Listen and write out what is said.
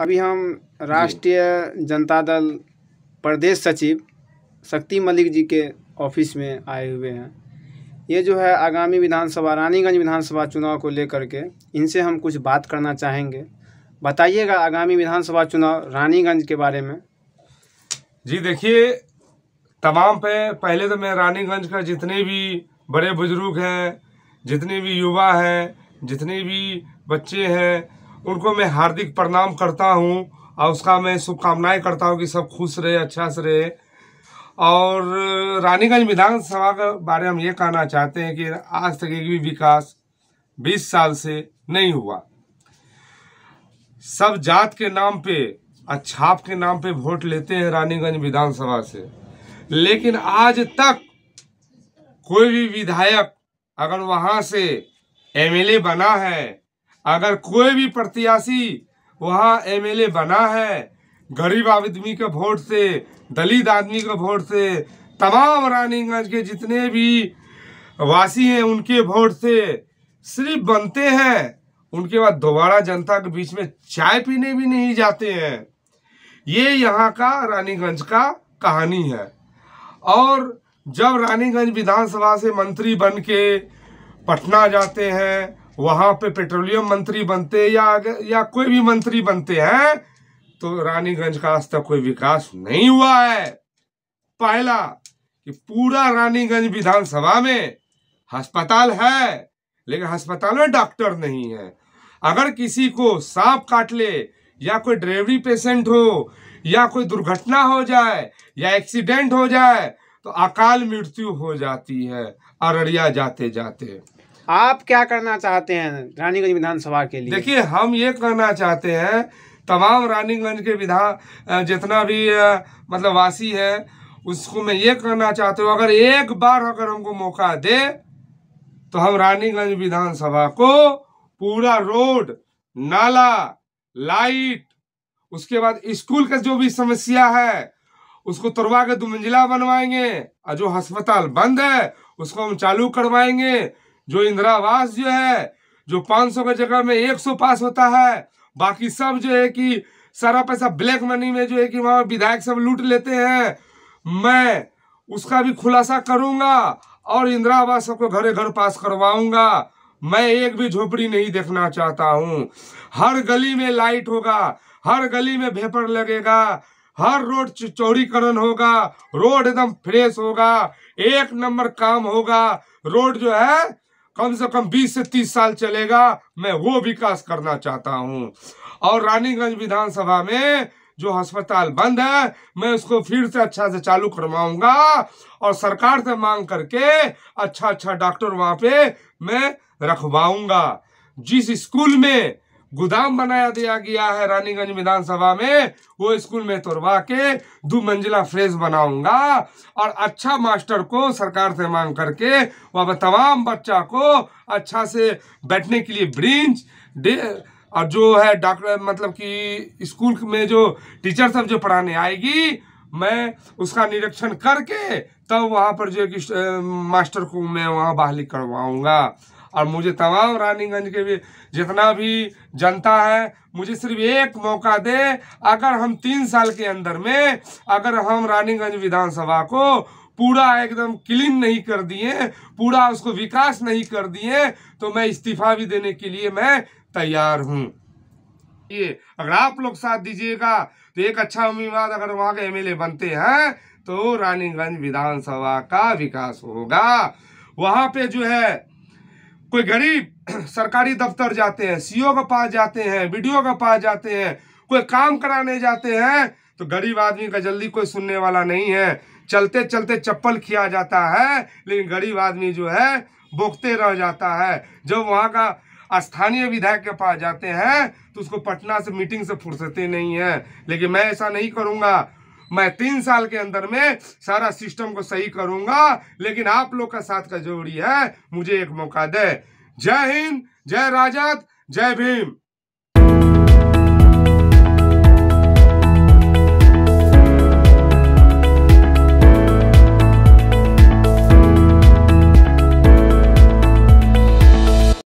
अभी हम राष्ट्रीय जनता दल प्रदेश सचिव शक्ति मलिक जी के ऑफिस में आए हुए हैं ये जो है आगामी विधानसभा रानीगंज विधानसभा चुनाव को लेकर के इनसे हम कुछ बात करना चाहेंगे बताइएगा आगामी विधानसभा चुनाव रानीगंज के बारे में जी देखिए तमाम पे पहले तो मैं रानीगंज का जितने भी बड़े बुजुर्ग हैं जितने भी युवा हैं जितने भी बच्चे हैं उनको मैं हार्दिक प्रणाम करता हूँ और उसका मैं शुभकामनाएं करता हूँ कि सब खुश रहे अच्छा से रहे और रानीगंज विधानसभा के बारे में हम ये कहना चाहते हैं कि आज तक एक भी विकास 20 साल से नहीं हुआ सब जात के नाम पे अच्छाप के नाम पे वोट लेते हैं रानीगंज विधानसभा से लेकिन आज तक कोई भी विधायक अगर वहां से एमएलए बना है अगर कोई भी प्रत्याशी वहाँ एमएलए बना है गरीब आदमी के वोट से दलित आदमी के वोट से तमाम रानीगंज के जितने भी वासी हैं उनके वोट से सिर्फ बनते हैं उनके बाद दोबारा जनता के बीच में चाय पीने भी नहीं जाते हैं ये यहाँ का रानीगंज का कहानी है और जब रानीगंज विधानसभा से मंत्री बन के पटना जाते हैं वहां पे पेट्रोलियम मंत्री बनते या या कोई भी मंत्री बनते हैं तो रानीगंज का आज तक कोई विकास नहीं हुआ है पहला कि पूरा रानीगंज विधानसभा में अस्पताल है लेकिन अस्पताल में डॉक्टर नहीं है अगर किसी को सांप काट ले या कोई ड्रेवरी पेशेंट हो या कोई दुर्घटना हो जाए या एक्सीडेंट हो जाए तो अकाल मृत्यु हो जाती है अररिया जाते जाते आप क्या करना चाहते हैं रानीगंज विधानसभा के लिए देखिए हम ये करना चाहते हैं तमाम रानीगंज के विधान जितना भी मतलब वासी है उसको मैं ये करना चाहता हूँ अगर एक बार अगर हमको मौका दे तो हम रानीगंज विधानसभा को पूरा रोड नाला लाइट उसके बाद स्कूल का जो भी समस्या है उसको तुरवा के दुमंजिला बनवाएंगे और जो अस्पताल बंद है उसको हम चालू करवाएंगे जो इंदिरा आवास जो है जो 500 के जगह में 100 पास होता है बाकी सब जो है कि सारा पैसा ब्लैक मनी में जो है कि वहां विधायक सब लूट लेते हैं मैं उसका भी खुलासा करूंगा और इंदिरा आवास सबको घरे घर पास करवाऊंगा मैं एक भी झोपड़ी नहीं देखना चाहता हूँ हर गली में लाइट होगा हर गली में भेपर लगेगा हर रोड चौड़ीकरण होगा रोड एकदम फ्रेश होगा एक नंबर काम होगा रोड जो है कम से कम 20 से 30 साल चलेगा मैं वो विकास करना चाहता हूँ और रानीगंज विधानसभा में जो अस्पताल बंद है मैं उसको फिर से अच्छा से चालू करवाऊंगा और सरकार से मांग करके अच्छा अच्छा डॉक्टर वहां पे मैं रखवाऊंगा जिस स्कूल में गोदाम बनाया दिया गया है रानीगंज विधानसभा में वो स्कूल में तोड़वा के दो मंजिला फ्रेज बनाऊंगा और अच्छा मास्टर को सरकार से मांग करके वह तमाम बच्चा को अच्छा से बैठने के लिए ब्रिंच और जो है डॉक्टर मतलब कि स्कूल में जो टीचर सब जो पढ़ाने आएगी मैं उसका निरीक्षण करके तब तो वहाँ पर जो एक मास्टर को मैं वहाँ बहाली करवाऊँगा और मुझे तमाम रानीगंज के भी जितना भी जनता है मुझे सिर्फ एक मौका दे अगर हम तीन साल के अंदर में अगर हम रानीगंज विधानसभा को पूरा एकदम क्लीन नहीं कर दिए पूरा उसको विकास नहीं कर दिए तो मैं इस्तीफा भी देने के लिए मैं तैयार हूँ ये अगर आप लोग साथ दीजिएगा तो एक अच्छा उम्मीदवार अगर वहाँ के एमएलए बनते हैं तो रानीगंज विधानसभा का विकास होगा वहाँ पे जो है कोई गरीब सरकारी दफ्तर जाते हैं सीओ के पास जाते हैं वीडियो के पास जाते हैं कोई काम कराने जाते हैं तो गरीब आदमी का जल्दी कोई सुनने वाला नहीं है चलते चलते चप्पल किया जाता है लेकिन गरीब आदमी जो है बोखते रह जाता है जब वहाँ का स्थानीय विधायक के पास जाते हैं तो उसको पटना से मीटिंग से फुर्सते नहीं है लेकिन मैं ऐसा नहीं करूँगा मैं तीन साल के अंदर में सारा सिस्टम को सही करूंगा लेकिन आप लोग का साथ का जरूरी है मुझे एक मौका दे जय हिंद जय राजद जय भीम